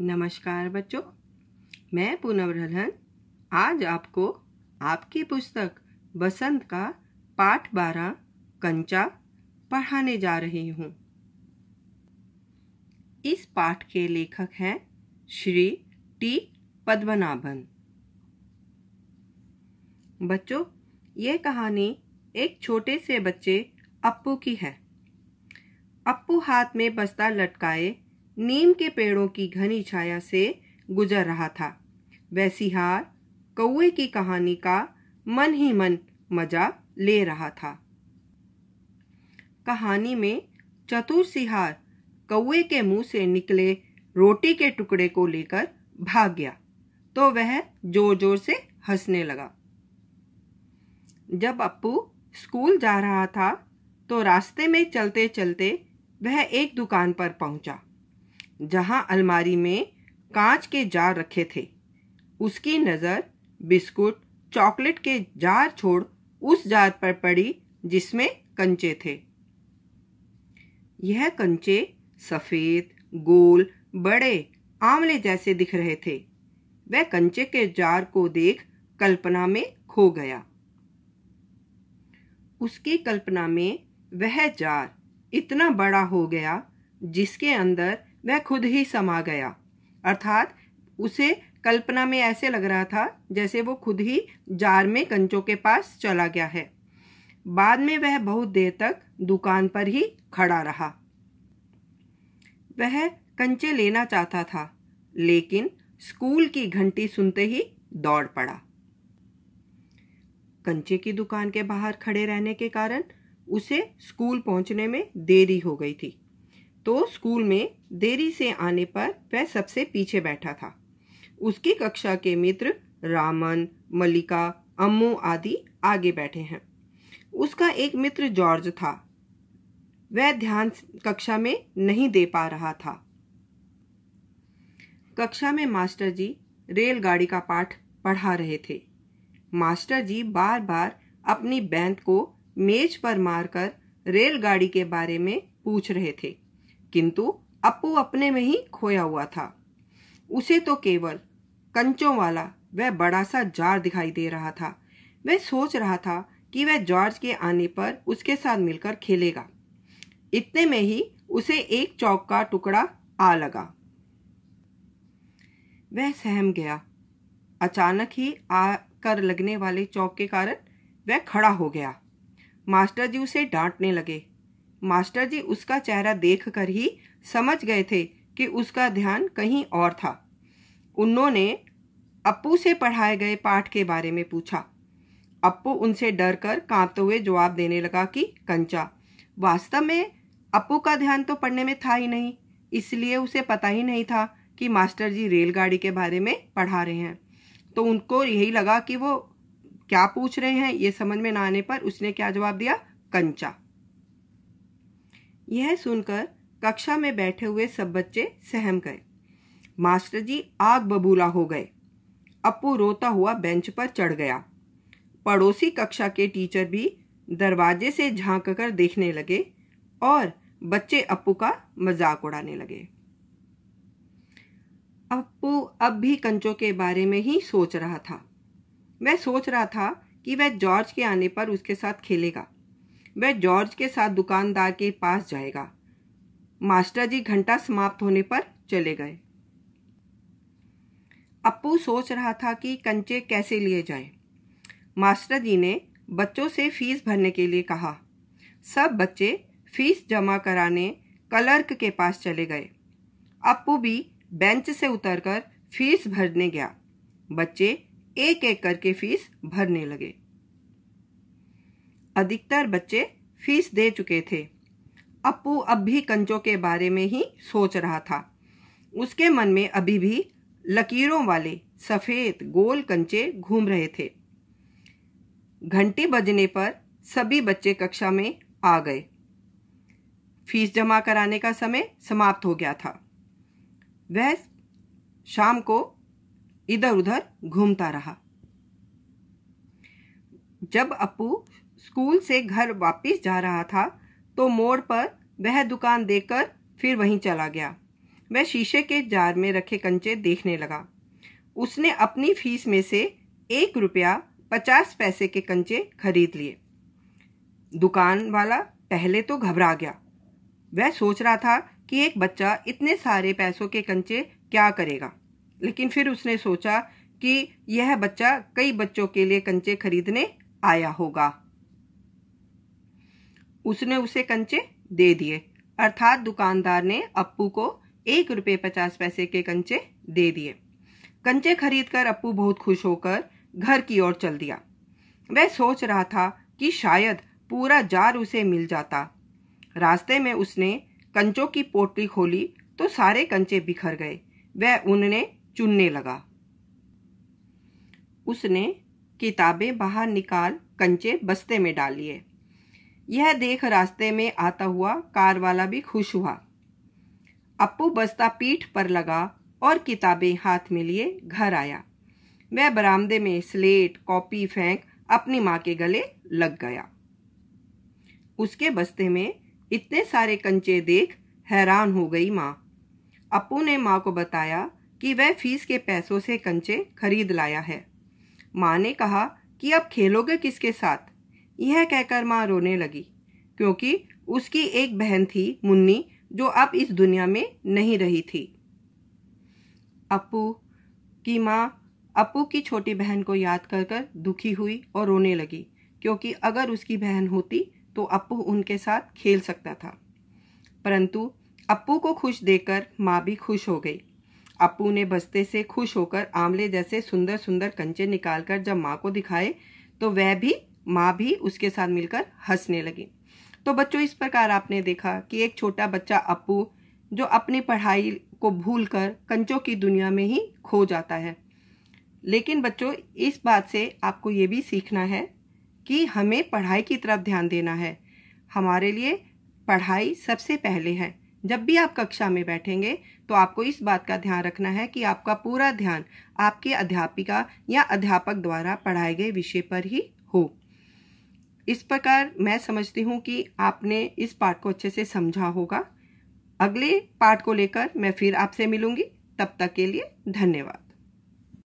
नमस्कार बच्चों मैं पूनम आज आपको आपकी पुस्तक बसंत का पाठ बारह कंचा पढ़ाने जा रही हूँ इस पाठ के लेखक हैं श्री टी पद्मनाभन बच्चों ये कहानी एक छोटे से बच्चे अप्पू की है अप्पू हाथ में बस्ता लटकाए नीम के पेड़ों की घनी छाया से गुजर रहा था वैसीहार कौए की कहानी का मन ही मन मजा ले रहा था कहानी में चतुर सिहार कौए के मुंह से निकले रोटी के टुकड़े को लेकर भाग गया तो वह जोर जोर से हंसने लगा जब अप्पू स्कूल जा रहा था तो रास्ते में चलते चलते वह एक दुकान पर पहुंचा जहां अलमारी में कांच के जार रखे थे उसकी नज़र बिस्कुट चॉकलेट के जार छोड़ उस जार पर पड़ी जिसमें कंचे थे यह कंचे सफ़ेद गोल बड़े आंवले जैसे दिख रहे थे वह कंचे के जार को देख कल्पना में खो गया उसकी कल्पना में वह जार इतना बड़ा हो गया जिसके अंदर वह खुद ही समा गया अर्थात उसे कल्पना में ऐसे लग रहा था जैसे वो खुद ही जार में कंचों के पास चला गया है बाद में वह बहुत देर तक दुकान पर ही खड़ा रहा वह कंचे लेना चाहता था लेकिन स्कूल की घंटी सुनते ही दौड़ पड़ा कंचे की दुकान के बाहर खड़े रहने के कारण उसे स्कूल पहुंचने में देरी हो गई थी तो स्कूल में देरी से आने पर वह सबसे पीछे बैठा था उसकी कक्षा के मित्र रामन मलिका अम्मू आदि आगे बैठे हैं उसका एक मित्र जॉर्ज था वह ध्यान कक्षा में नहीं दे पा रहा था कक्षा में मास्टर जी रेलगाड़ी का पाठ पढ़ा रहे थे मास्टर जी बार बार अपनी बैंत को मेज पर मारकर रेलगाड़ी के बारे में पूछ रहे थे किंतु अपू अपने में ही खोया हुआ था उसे तो केवल कंचों वाला वह बड़ा सा जार दिखाई दे रहा था वह सोच रहा था कि वह जॉर्ज के आने पर उसके साथ मिलकर खेलेगा इतने में ही उसे एक चौक का टुकड़ा आ लगा वह सहम गया अचानक ही आकर लगने वाले चौक के कारण वह खड़ा हो गया मास्टर जी उसे डांटने लगे मास्टर जी उसका चेहरा देखकर ही समझ गए थे कि उसका ध्यान कहीं और था उन्होंने अप्पू से पढ़ाए गए पाठ के बारे में पूछा अप्पू उनसे डर कर कांपते हुए जवाब देने लगा कि कंचा वास्तव में अप्पू का ध्यान तो पढ़ने में था ही नहीं इसलिए उसे पता ही नहीं था कि मास्टर जी रेलगाड़ी के बारे में पढ़ा रहे हैं तो उनको यही लगा कि वो क्या पूछ रहे हैं ये समझ में ना आने पर उसने क्या जवाब दिया कंचा यह सुनकर कक्षा में बैठे हुए सब बच्चे सहम गए मास्टर जी आग बबूला हो गए अपू रोता हुआ बेंच पर चढ़ गया पड़ोसी कक्षा के टीचर भी दरवाजे से झांक कर देखने लगे और बच्चे अपू का मजाक उड़ाने लगे अपू अब भी कंचों के बारे में ही सोच रहा था वह सोच रहा था कि वह जॉर्ज के आने पर उसके साथ खेलेगा वह जॉर्ज के साथ दुकानदार के पास जाएगा मास्टर जी घंटा समाप्त होने पर चले गए अप्पू सोच रहा था कि कंचे कैसे लिए जाएं। मास्टर जी ने बच्चों से फीस भरने के लिए कहा सब बच्चे फीस जमा कराने क्लर्क के पास चले गए अप्पू भी बेंच से उतरकर फीस भरने गया बच्चे एक एक करके फीस भरने लगे अधिकतर बच्चे फीस दे चुके थे अपू अब भी कंचों के बारे में ही सोच रहा था उसके मन में अभी भी लकीरों वाले सफ़ेद गोल कंचे घूम रहे थे घंटी बजने पर सभी बच्चे कक्षा में आ गए फीस जमा कराने का समय समाप्त हो गया था वह शाम को इधर उधर घूमता रहा जब अपू स्कूल से घर वापस जा रहा था तो मोड़ पर वह दुकान देखकर फिर वहीं चला गया वह शीशे के जार में रखे कंचे देखने लगा उसने अपनी फीस में से एक रुपया पचास पैसे के कंचे खरीद लिए दुकान वाला पहले तो घबरा गया वह सोच रहा था कि एक बच्चा इतने सारे पैसों के कंचे क्या करेगा लेकिन फिर उसने सोचा कि यह बच्चा कई बच्चों के लिए कंचे खरीदने आया होगा उसने उसे कंचे दे दिए अर्थात दुकानदार ने अप्पू को एक रुपये पचास पैसे के कंचे दे दिए कंचे खरीदकर अप्पू बहुत खुश होकर घर की ओर चल दिया वह सोच रहा था कि शायद पूरा जार उसे मिल जाता रास्ते में उसने कंचों की पोटली खोली तो सारे कंचे बिखर गए वह उनने चुनने लगा उसने किताबें बाहर निकाल कंचे बस्ते में डाल लिए यह देख रास्ते में आता हुआ कार वाला भी खुश हुआ अप्पू बस्ता पीठ पर लगा और किताबें हाथ में लिए घर आया वह बरामदे में स्लेट कॉपी फेंक अपनी माँ के गले लग गया उसके बस्ते में इतने सारे कंचे देख हैरान हो गई माँ अपू ने माँ को बताया कि वह फीस के पैसों से कंचे खरीद लाया है माँ ने कहा कि अब खेलोगे किसके साथ यह कहकर माँ रोने लगी क्योंकि उसकी एक बहन थी मुन्नी जो अब इस दुनिया में नहीं रही थी अपू की माँ अपू की छोटी बहन को याद कर कर दुखी हुई और रोने लगी क्योंकि अगर उसकी बहन होती तो अपू उनके साथ खेल सकता था परंतु अपू को खुश देखकर माँ भी खुश हो गई अपू ने बस्ते से खुश होकर आंवले जैसे सुंदर सुंदर कंचे निकालकर जब माँ को दिखाए तो वह भी माँ भी उसके साथ मिलकर हंसने लगी तो बच्चों इस प्रकार आपने देखा कि एक छोटा बच्चा अपू जो अपनी पढ़ाई को भूलकर कंचों की दुनिया में ही खो जाता है लेकिन बच्चों इस बात से आपको ये भी सीखना है कि हमें पढ़ाई की तरफ ध्यान देना है हमारे लिए पढ़ाई सबसे पहले है जब भी आप कक्षा में बैठेंगे तो आपको इस बात का ध्यान रखना है कि आपका पूरा ध्यान आपके अध्यापिका या अध्यापक द्वारा पढ़ाए गए विषय पर ही हो इस प्रकार मैं समझती हूँ कि आपने इस पार्ट को अच्छे से समझा होगा अगले पार्ट को लेकर मैं फिर आपसे मिलूंगी तब तक के लिए धन्यवाद